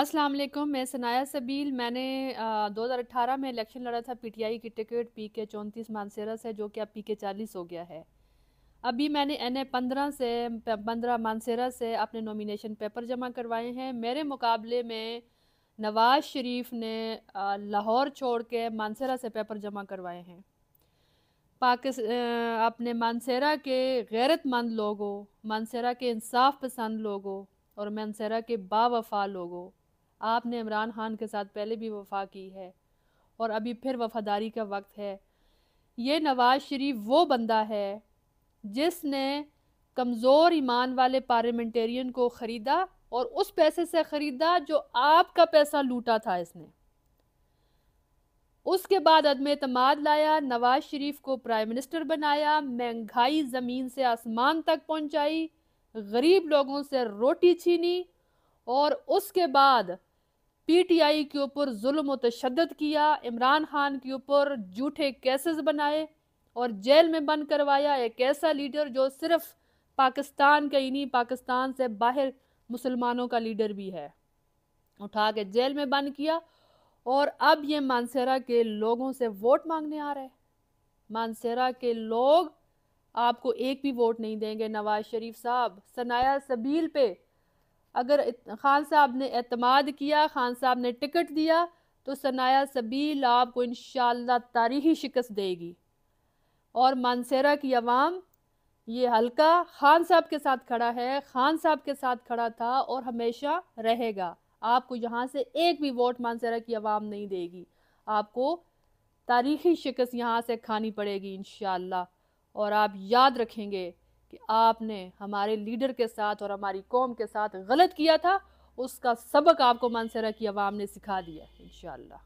अस्सलाम वालेकुम मैं सनाया सबील मैंने आ, 2018 में इलेक्शन लड़ा था पीटीआई की टिकट पी के चौंतीस मानसेरा से जो कि अब पी के चालीस हो गया है अभी मैंने एन ए पंद्रह से पंद्रह मानसेरा से अपने नॉमिनेशन पेपर जमा करवाए हैं मेरे मुकाबले में नवाज शरीफ ने लाहौर छोड़ के मानसेरा से पेपर जमा करवाए हैं पाकिस अपने मानसेरा के गैरतमंद लोगों मानसेरा के इंसाफ पसंद लोगों और मानसेरा के बावफा लोगों आपने इमरान खान के साथ पहले भी वफा की है और अभी फिर वफादारी का वक्त है ये नवाज शरीफ वो बंदा है जिसने कमज़ोर ईमान वाले पार्लियामेंटेरियन को ख़रीदा और उस पैसे से ख़रीदा जो आपका पैसा लूटा था इसने उसके बाद अदम अतमाद लाया नवाज शरीफ को प्राइम मिनिस्टर बनाया महंगाई ज़मीन से आसमान तक पहुंचाई गरीब लोगों से रोटी छीनी और उसके बाद पी टी आई के ऊपर जुल्म तशद किया इमरान खान के ऊपर झूठे केसेस बनाए और जेल में बंद करवाया एक ऐसा लीडर जो सिर्फ पाकिस्तान का ही नहीं पाकिस्तान से बाहर मुसलमानों का लीडर भी है उठा के जेल में बंद किया और अब ये मानसेरा के लोगों से वोट मांगने आ रहे हैं मानसेरा के लोग आपको एक भी वोट नहीं देंगे नवाज शरीफ साहब सनाया सबील पे अगर खान साहब ने अतमाद किया खान साहब ने टिकट दिया तो सनाया सबील आपको इन तारीखी शिकस्त देगी और मानसेरा की आवाम ये हल्का खान साहब के साथ खड़ा है खान साहब के साथ खड़ा था और हमेशा रहेगा आपको यहाँ से एक भी वोट मानसेरा की आवाम नहीं देगी आपको तारीखी शिकस्त यहाँ से खानी पड़ेगी इन और आप याद रखेंगे कि आपने हमारे लीडर के साथ और हमारी कौम के साथ गलत किया था उसका सबक आपको मानसरा की आवाम ने सिखा दिया इन